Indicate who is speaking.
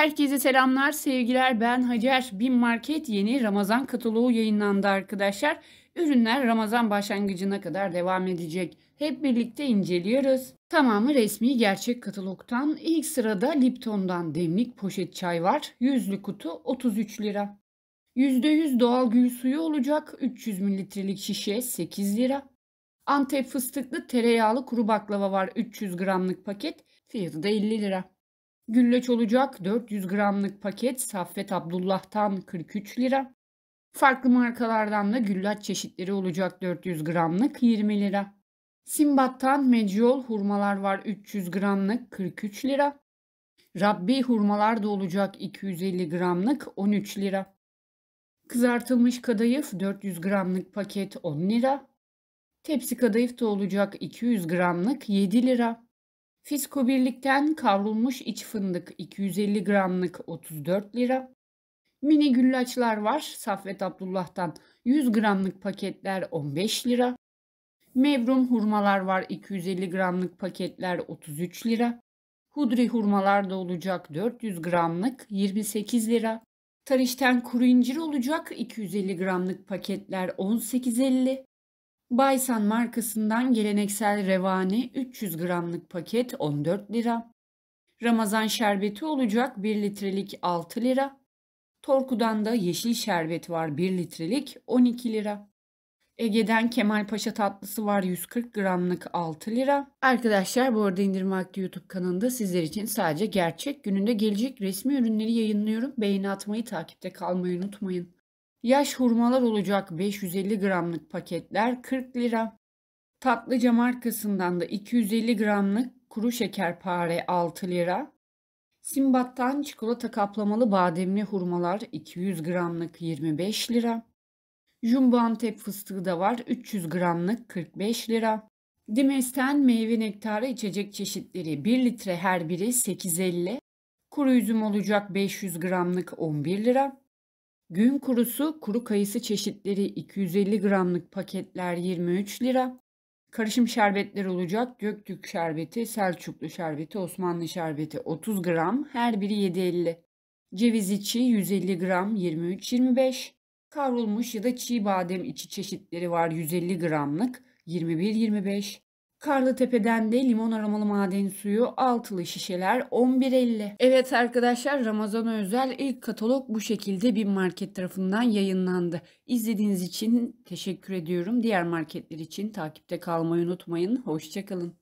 Speaker 1: Herkese selamlar, sevgiler. Ben Hacer. Bin Market yeni Ramazan kataloğu yayınlandı arkadaşlar. Ürünler Ramazan başlangıcına kadar devam edecek. Hep birlikte inceliyoruz. Tamamı resmi gerçek katalogtan. İlk sırada Lipton'dan demlik poşet çay var. Yüzlü kutu 33 lira. %100 doğal gül suyu olacak. 300 mililitrelik şişe 8 lira. Antep fıstıklı tereyağlı kuru baklava var 300 gramlık paket. Fiyatı da 50 lira. Güllaç olacak 400 gramlık paket Saffet Abdullah'tan 43 lira. Farklı markalardan da güllaç çeşitleri olacak 400 gramlık 20 lira. Simbat'tan medyol hurmalar var 300 gramlık 43 lira. Rabbi hurmalar da olacak 250 gramlık 13 lira. Kızartılmış kadayıf 400 gramlık paket 10 lira. Tepsi kadayıf da olacak 200 gramlık 7 lira. Fisko Birlik'ten kavrulmuş iç fındık 250 gramlık 34 lira. Mini güllaçlar var. Safvet Abdullah'tan 100 gramlık paketler 15 lira. Mevrum hurmalar var 250 gramlık paketler 33 lira. Hudri hurmalar da olacak 400 gramlık 28 lira. Tarişten kuru incir olacak 250 gramlık paketler 18.50. Baysan markasından geleneksel revani 300 gramlık paket 14 lira. Ramazan şerbeti olacak 1 litrelik 6 lira. Torku'dan da yeşil şerbet var 1 litrelik 12 lira. Ege'den Kemal Paşa tatlısı var 140 gramlık 6 lira. Arkadaşlar bu arada İndirme Hakkı YouTube kanalında sizler için sadece gerçek gününde gelecek resmi ürünleri yayınlıyorum. Beğeni atmayı takipte kalmayı unutmayın. Yaş hurmalar olacak 550 gramlık paketler 40 lira. Tatlıca markasından da 250 gramlık kuru şeker pare 6 lira. Simbat'tan çikolata kaplamalı bademli hurmalar 200 gramlık 25 lira. Jumbo Antep fıstığı da var 300 gramlık 45 lira. Dimes'ten meyve nektarı içecek çeşitleri 1 litre her biri 8.50. Kuru üzüm olacak 500 gramlık 11 lira. Gün kurusu kuru kayısı çeşitleri 250 gramlık paketler 23 lira. Karışım şerbetler olacak. Göktürk şerbeti, Selçuklu şerbeti, Osmanlı şerbeti 30 gram. Her biri 7.50. Ceviz içi 150 gram 23.25. Kavrulmuş ya da çiğ badem içi çeşitleri var 150 gramlık 21.25. Karlı Tepe'den de limon aromalı maden suyu altılı şişeler 11.50. Evet arkadaşlar Ramazan'a özel ilk katalog bu şekilde bir market tarafından yayınlandı. İzlediğiniz için teşekkür ediyorum. Diğer marketler için takipte kalmayı unutmayın. Hoşçakalın.